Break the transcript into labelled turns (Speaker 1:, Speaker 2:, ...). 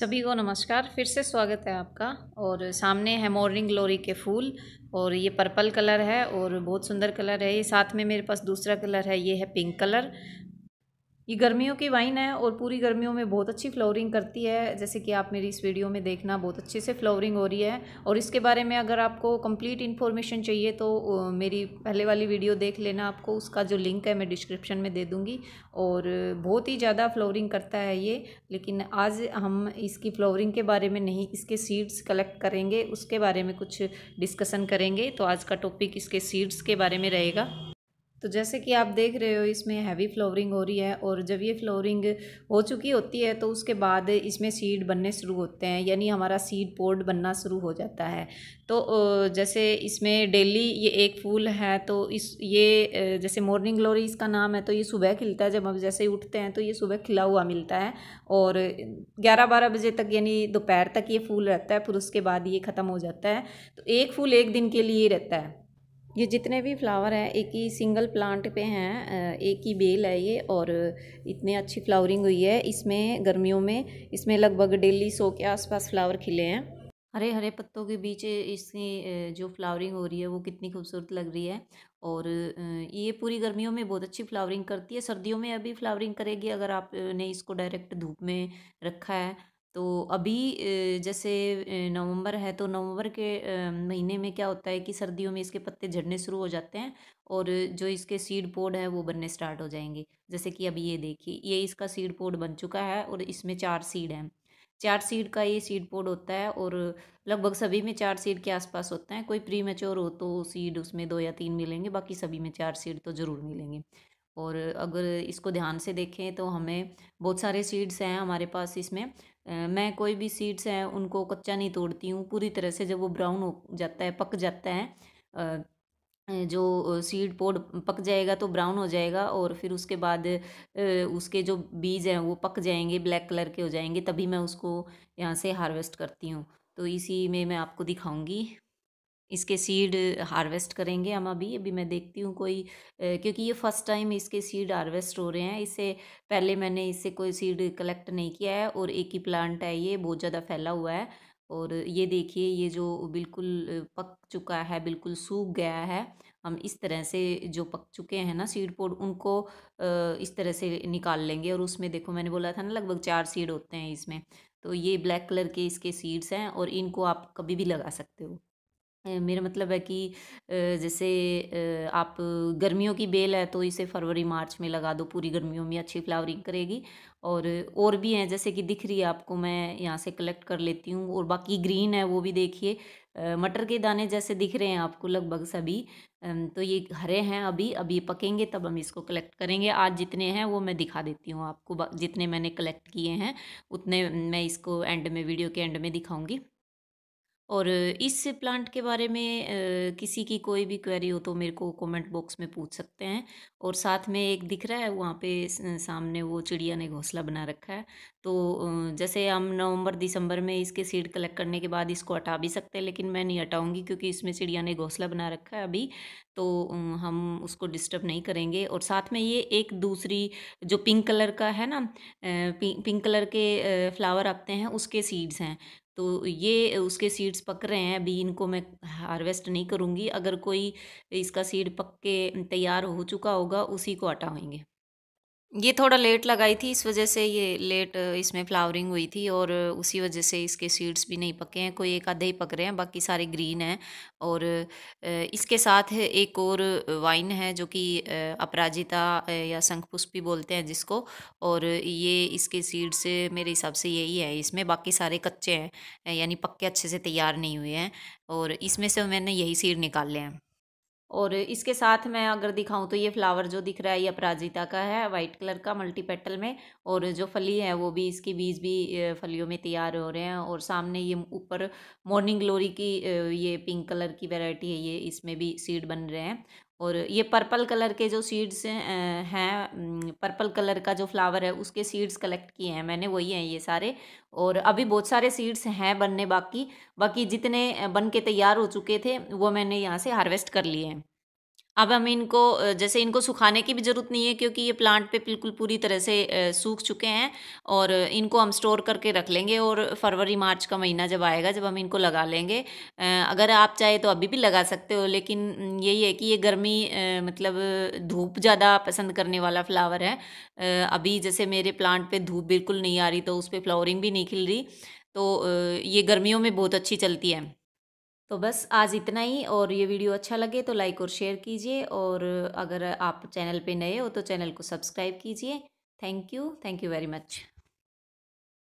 Speaker 1: सभी को नमस्कार फिर से स्वागत है आपका और सामने है मॉर्निंग ग्लोरी के फूल और ये पर्पल कलर है और बहुत सुंदर कलर है ये साथ में मेरे पास दूसरा कलर है ये है पिंक कलर ये गर्मियों की वाइन है और पूरी गर्मियों में बहुत अच्छी फ्लोरिंग करती है जैसे कि आप मेरी इस वीडियो में देखना बहुत अच्छे से फ्लोरिंग हो रही है और इसके बारे में अगर आपको कंप्लीट इन्फॉर्मेशन चाहिए तो मेरी पहले वाली वीडियो देख लेना आपको उसका जो लिंक है मैं डिस्क्रिप्शन में दे दूँगी और बहुत ही ज़्यादा फ्लोरिंग करता है ये लेकिन आज हम इसकी फ्लोरिंग के बारे में नहीं इसके सीड्स कलेक्ट करेंगे उसके बारे में कुछ डिस्कसन करेंगे तो आज का टॉपिक इसके सीड्स के बारे में रहेगा तो जैसे कि आप देख रहे हो इसमें हैवी फ्लोरिंग हो रही है और जब ये फ्लोरिंग हो चुकी होती है तो उसके बाद इसमें सीड बनने शुरू होते हैं यानी हमारा सीड पोर्ड बनना शुरू हो जाता है तो जैसे इसमें डेली ये एक फूल है तो इस ये जैसे मॉर्निंग ग्लोरी इसका नाम है तो ये सुबह खिलता है जब हम जैसे उठते हैं तो ये सुबह खिला हुआ मिलता है और ग्यारह बारह बजे तक यानी दोपहर तक ये फूल रहता है फिर उसके बाद ये ख़त्म हो जाता है तो एक फूल एक दिन के लिए रहता है ये जितने भी फ्लावर हैं एक ही सिंगल प्लांट पे हैं एक ही बेल है ये और इतने अच्छी फ्लावरिंग हुई है इसमें गर्मियों में इसमें लगभग डेली सौ के आसपास फ्लावर खिले हैं हरे हरे पत्तों के बीच इसकी जो फ्लावरिंग हो रही है वो कितनी खूबसूरत लग रही है और ये पूरी गर्मियों में बहुत अच्छी फ्लावरिंग करती है सर्दियों में अभी फ्लावरिंग करेगी अगर आपने इसको डायरेक्ट धूप में रखा है तो अभी जैसे नवंबर है तो नवंबर के महीने में क्या होता है कि सर्दियों में इसके पत्ते झड़ने शुरू हो जाते हैं और जो इसके सीड पोड है वो बनने स्टार्ट हो जाएंगे जैसे कि अभी ये देखिए ये इसका सीड पोड बन चुका है और इसमें चार सीड हैं चार सीड का ये सीड पोड होता है और लगभग सभी में चार सीड के आसपास होता है कोई प्री मेच्योर हो तो सीड उसमें दो या तीन मिलेंगे बाकी सभी में चार सीड तो ज़रूर मिलेंगे और अगर इसको ध्यान से देखें तो हमें बहुत सारे सीड्स हैं हमारे पास इसमें मैं कोई भी सीड्स हैं उनको कच्चा नहीं तोड़ती हूँ पूरी तरह से जब वो ब्राउन हो जाता है पक जाता है जो सीड पोड पक जाएगा तो ब्राउन हो जाएगा और फिर उसके बाद उसके जो बीज हैं वो पक जाएंगे ब्लैक कलर के हो जाएंगे तभी मैं उसको यहाँ से हार्वेस्ट करती हूँ तो इसी में मैं आपको दिखाऊंगी इसके सीड हार्वेस्ट करेंगे हम अभी अभी मैं देखती हूँ कोई क्योंकि ये फर्स्ट टाइम इसके सीड हार्वेस्ट हो रहे हैं इससे पहले मैंने इससे कोई सीड कलेक्ट नहीं किया है और एक ही प्लांट है ये बहुत ज़्यादा फैला हुआ है और ये देखिए ये जो बिल्कुल पक चुका है बिल्कुल सूख गया है हम इस तरह से जो पक चुके हैं ना सीड पोड उनको इस तरह से निकाल लेंगे और उसमें देखो मैंने बोला था ना लगभग चार सीड होते हैं इसमें तो ये ब्लैक कलर के इसके सीड्स हैं और इनको आप कभी भी लगा सकते हो मेरा मतलब है कि जैसे आप गर्मियों की बेल है तो इसे फरवरी मार्च में लगा दो पूरी गर्मियों में अच्छी फ्लावरिंग करेगी और और भी हैं जैसे कि दिख रही है आपको मैं यहाँ से कलेक्ट कर लेती हूँ और बाकी ग्रीन है वो भी देखिए मटर के दाने जैसे दिख रहे हैं आपको लगभग सभी तो ये हरे हैं अभी अब ये पकेंगे तब हम इसको कलेक्ट करेंगे आज जितने हैं वो मैं दिखा देती हूँ आपको जितने मैंने कलेक्ट किए हैं उतने मैं इसको एंड में वीडियो के एंड में दिखाऊँगी और इस प्लांट के बारे में किसी की कोई भी क्वेरी हो तो मेरे को कमेंट बॉक्स में पूछ सकते हैं और साथ में एक दिख रहा है वहाँ पे सामने वो चिड़िया ने घोंसला बना रखा है तो जैसे हम नवंबर दिसंबर में इसके सीड कलेक्ट करने के बाद इसको हटा भी सकते हैं लेकिन मैं नहीं हटाऊँगी क्योंकि इसमें चिड़िया ने घोंसला बना रखा है अभी तो हम उसको डिस्टर्ब नहीं करेंगे और साथ में ये एक दूसरी जो पिंक कलर का है ना पिंक कलर के फ्लावर आते हैं उसके सीड्स हैं तो ये उसके सीड्स पक रहे हैं अभी इनको मैं हार्वेस्ट नहीं करूँगी अगर कोई इसका सीड पक के तैयार हो चुका होगा उसी को हटाएंगे ये थोड़ा लेट लगाई थी इस वजह से ये लेट इसमें फ्लावरिंग हुई थी और उसी वजह से इसके सीड्स भी नहीं पके हैं कोई एक आधे ही पक रहे हैं बाकी सारे ग्रीन हैं और इसके साथ एक और वाइन है जो कि अपराजिता या शंखपुष्पी बोलते हैं जिसको और ये इसके सीड्स मेरे हिसाब से यही है इसमें बाकी सारे कच्चे हैं यानी पक्के अच्छे से तैयार नहीं हुए हैं और इसमें से मैंने यही सीड निकाले हैं और इसके साथ मैं अगर दिखाऊं तो ये फ्लावर जो दिख रहा है ये अपराजिता का है वाइट कलर का मल्टी पेटल में और जो फली है वो भी इसकी बीज भी फलियों में तैयार हो रहे हैं और सामने ये ऊपर मॉर्निंग ग्लोरी की ये पिंक कलर की वैरायटी है ये इसमें भी सीड बन रहे हैं और ये पर्पल कलर के जो सीड्स हैं पर्पल कलर का जो फ्लावर है उसके सीड्स कलेक्ट किए हैं मैंने वही हैं ये सारे और अभी बहुत सारे सीड्स हैं बनने बाकी बाकी जितने बन के तैयार हो चुके थे वो मैंने यहाँ से हार्वेस्ट कर लिए हैं अब हम इनको जैसे इनको सुखाने की भी ज़रूरत नहीं है क्योंकि ये प्लांट पे बिल्कुल पूरी तरह से सूख चुके हैं और इनको हम स्टोर करके रख लेंगे और फरवरी मार्च का महीना जब आएगा जब हम इनको लगा लेंगे अगर आप चाहे तो अभी भी लगा सकते हो लेकिन यही है कि ये गर्मी मतलब धूप ज़्यादा पसंद करने वाला फ्लावर है अभी जैसे मेरे प्लांट पर धूप बिल्कुल नहीं आ रही तो उस पर फ्लावरिंग भी नहीं खिल रही तो ये गर्मियों में बहुत अच्छी चलती है तो बस आज इतना ही और ये वीडियो अच्छा लगे तो लाइक और शेयर कीजिए और अगर आप चैनल पे नए हो तो चैनल को सब्सक्राइब कीजिए thank you thank you very much